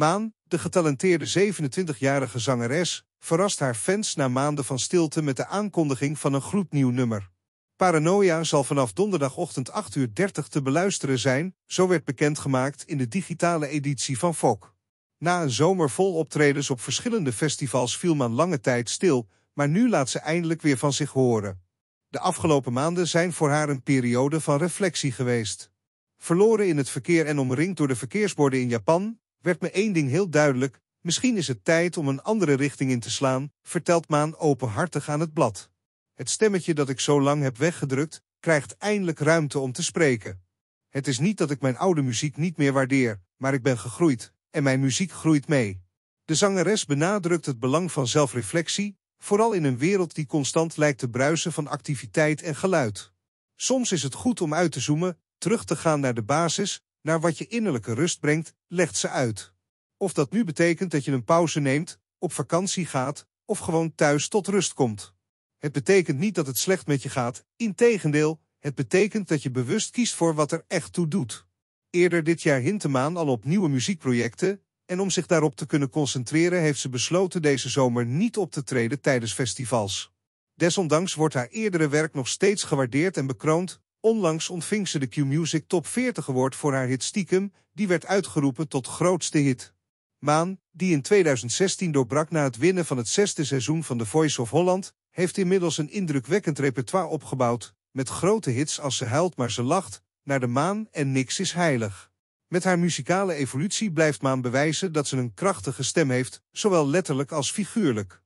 Maan, de getalenteerde 27-jarige zangeres, verrast haar fans na maanden van stilte met de aankondiging van een gloednieuw nummer. Paranoia zal vanaf donderdagochtend 8.30 uur te beluisteren zijn, zo werd bekendgemaakt in de digitale editie van Fok. Na een zomer vol optredens op verschillende festivals viel Maan lange tijd stil, maar nu laat ze eindelijk weer van zich horen. De afgelopen maanden zijn voor haar een periode van reflectie geweest. Verloren in het verkeer en omringd door de verkeersborden in Japan, werd me één ding heel duidelijk. Misschien is het tijd om een andere richting in te slaan, vertelt Maan openhartig aan het blad. Het stemmetje dat ik zo lang heb weggedrukt, krijgt eindelijk ruimte om te spreken. Het is niet dat ik mijn oude muziek niet meer waardeer, maar ik ben gegroeid en mijn muziek groeit mee. De zangeres benadrukt het belang van zelfreflectie, vooral in een wereld die constant lijkt te bruisen van activiteit en geluid. Soms is het goed om uit te zoomen, terug te gaan naar de basis, naar wat je innerlijke rust brengt, legt ze uit. Of dat nu betekent dat je een pauze neemt, op vakantie gaat of gewoon thuis tot rust komt. Het betekent niet dat het slecht met je gaat, integendeel, het betekent dat je bewust kiest voor wat er echt toe doet. Eerder dit jaar maan al op nieuwe muziekprojecten en om zich daarop te kunnen concentreren heeft ze besloten deze zomer niet op te treden tijdens festivals. Desondanks wordt haar eerdere werk nog steeds gewaardeerd en bekroond, Onlangs ontving ze de Q-Music Top 40 Award voor haar hit Stiekem, die werd uitgeroepen tot grootste hit. Maan, die in 2016 doorbrak na het winnen van het zesde seizoen van The Voice of Holland, heeft inmiddels een indrukwekkend repertoire opgebouwd, met grote hits als Ze huilt maar ze lacht, Naar de maan en Niks is heilig. Met haar muzikale evolutie blijft Maan bewijzen dat ze een krachtige stem heeft, zowel letterlijk als figuurlijk.